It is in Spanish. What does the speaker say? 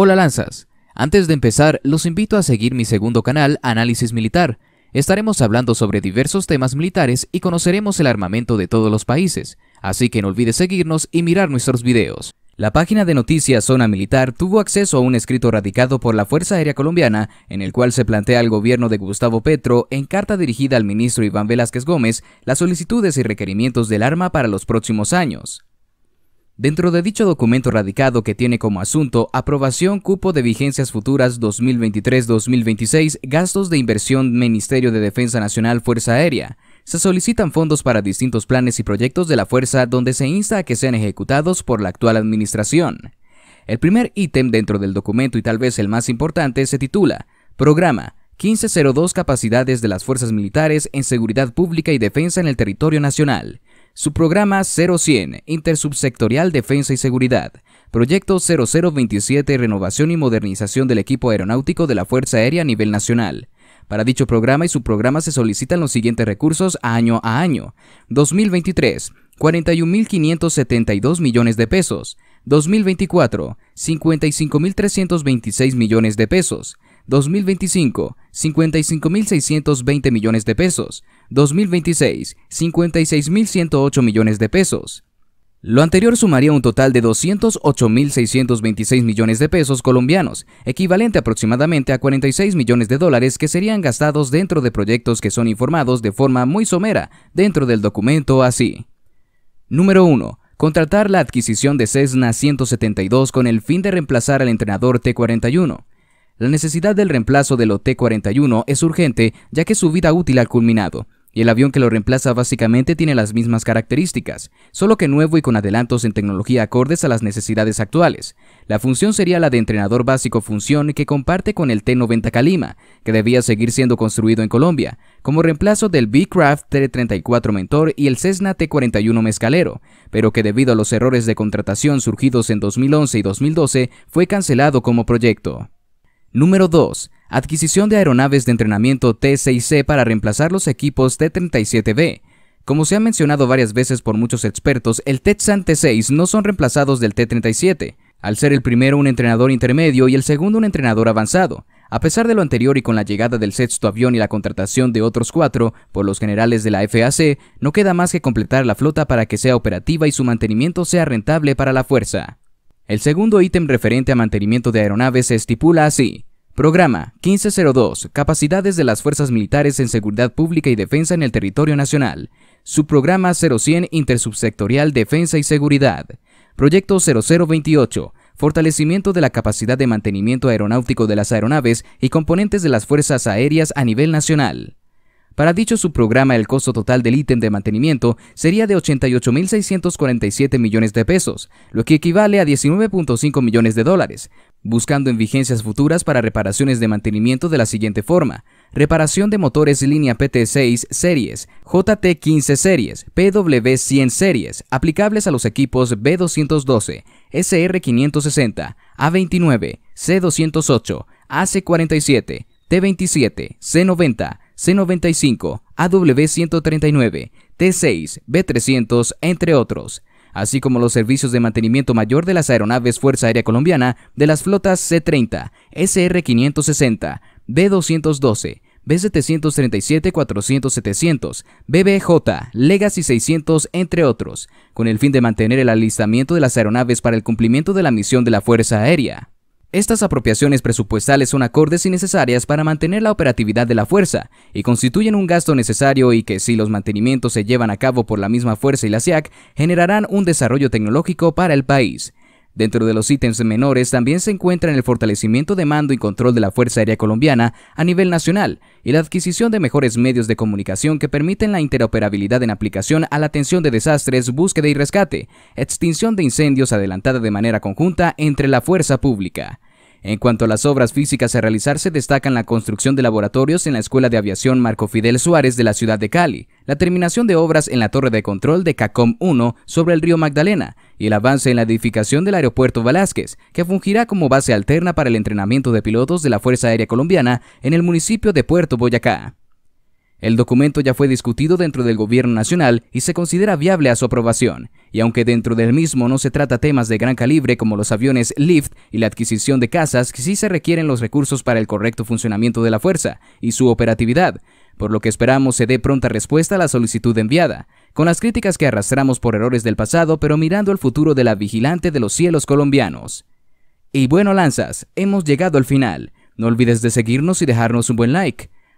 Hola Lanzas, antes de empezar los invito a seguir mi segundo canal Análisis Militar. Estaremos hablando sobre diversos temas militares y conoceremos el armamento de todos los países, así que no olvides seguirnos y mirar nuestros videos. La página de noticias Zona Militar tuvo acceso a un escrito radicado por la Fuerza Aérea Colombiana, en el cual se plantea al gobierno de Gustavo Petro, en carta dirigida al ministro Iván Velázquez Gómez, las solicitudes y requerimientos del arma para los próximos años. Dentro de dicho documento radicado que tiene como asunto aprobación cupo de vigencias futuras 2023-2026, gastos de inversión Ministerio de Defensa Nacional Fuerza Aérea, se solicitan fondos para distintos planes y proyectos de la Fuerza donde se insta a que sean ejecutados por la actual administración. El primer ítem dentro del documento y tal vez el más importante se titula Programa 1502 Capacidades de las Fuerzas Militares en Seguridad Pública y Defensa en el Territorio Nacional su programa 0100, Intersubsectorial Defensa y Seguridad. Proyecto 0027, Renovación y Modernización del Equipo Aeronáutico de la Fuerza Aérea a nivel nacional. Para dicho programa y su programa se solicitan los siguientes recursos año a año. 2023, 41.572 millones de pesos. 2024, 55.326 millones de pesos. 2025, 55.620 millones de pesos. 2026, 56.108 millones de pesos. Lo anterior sumaría un total de 208.626 millones de pesos colombianos, equivalente aproximadamente a 46 millones de dólares que serían gastados dentro de proyectos que son informados de forma muy somera dentro del documento así. Número 1. Contratar la adquisición de Cessna 172 con el fin de reemplazar al entrenador T41. La necesidad del reemplazo lo t 41 es urgente ya que su vida útil ha culminado, y el avión que lo reemplaza básicamente tiene las mismas características, solo que nuevo y con adelantos en tecnología acordes a las necesidades actuales. La función sería la de entrenador básico función que comparte con el T-90 Calima, que debía seguir siendo construido en Colombia, como reemplazo del B-Craft T-34 Mentor y el Cessna T-41 Mezcalero, pero que debido a los errores de contratación surgidos en 2011 y 2012 fue cancelado como proyecto. Número 2. Adquisición de aeronaves de entrenamiento T-6C para reemplazar los equipos T-37B. Como se ha mencionado varias veces por muchos expertos, el Tetsan T-6 no son reemplazados del T-37, al ser el primero un entrenador intermedio y el segundo un entrenador avanzado. A pesar de lo anterior y con la llegada del sexto avión y la contratación de otros cuatro por los generales de la FAC, no queda más que completar la flota para que sea operativa y su mantenimiento sea rentable para la fuerza. El segundo ítem referente a mantenimiento de aeronaves se estipula así. Programa 1502, Capacidades de las Fuerzas Militares en Seguridad Pública y Defensa en el Territorio Nacional. Subprograma 0100, Intersubsectorial Defensa y Seguridad. Proyecto 0028, Fortalecimiento de la capacidad de mantenimiento aeronáutico de las aeronaves y componentes de las fuerzas aéreas a nivel nacional. Para dicho subprograma, el costo total del ítem de mantenimiento sería de 88.647 millones de pesos, lo que equivale a 19.5 millones de dólares, buscando en vigencias futuras para reparaciones de mantenimiento de la siguiente forma. Reparación de motores línea PT6 series, JT15 series, PW100 series, aplicables a los equipos B212, SR560, A29, C208, AC47, T27, C90, C95, AW139, T6, B300, entre otros así como los servicios de mantenimiento mayor de las aeronaves Fuerza Aérea Colombiana de las flotas C-30, SR-560, B-212, B737, 400, 700, BBJ, Legacy 600, entre otros, con el fin de mantener el alistamiento de las aeronaves para el cumplimiento de la misión de la Fuerza Aérea. Estas apropiaciones presupuestales son acordes y necesarias para mantener la operatividad de la fuerza y constituyen un gasto necesario y que si los mantenimientos se llevan a cabo por la misma fuerza y la SIAC, e generarán un desarrollo tecnológico para el país. Dentro de los ítems menores también se encuentran el fortalecimiento de mando y control de la Fuerza Aérea Colombiana a nivel nacional y la adquisición de mejores medios de comunicación que permiten la interoperabilidad en aplicación a la atención de desastres, búsqueda y rescate, extinción de incendios adelantada de manera conjunta entre la fuerza pública. En cuanto a las obras físicas a realizarse, destacan la construcción de laboratorios en la Escuela de Aviación Marco Fidel Suárez de la ciudad de Cali, la terminación de obras en la torre de control de CACOM 1 sobre el río Magdalena y el avance en la edificación del aeropuerto Velázquez, que fungirá como base alterna para el entrenamiento de pilotos de la Fuerza Aérea Colombiana en el municipio de Puerto Boyacá. El documento ya fue discutido dentro del gobierno nacional y se considera viable a su aprobación, y aunque dentro del mismo no se trata temas de gran calibre como los aviones LIFT y la adquisición de casas, sí se requieren los recursos para el correcto funcionamiento de la fuerza y su operatividad, por lo que esperamos se dé pronta respuesta a la solicitud enviada, con las críticas que arrastramos por errores del pasado, pero mirando al futuro de la vigilante de los cielos colombianos. Y bueno, lanzas, hemos llegado al final. No olvides de seguirnos y dejarnos un buen like.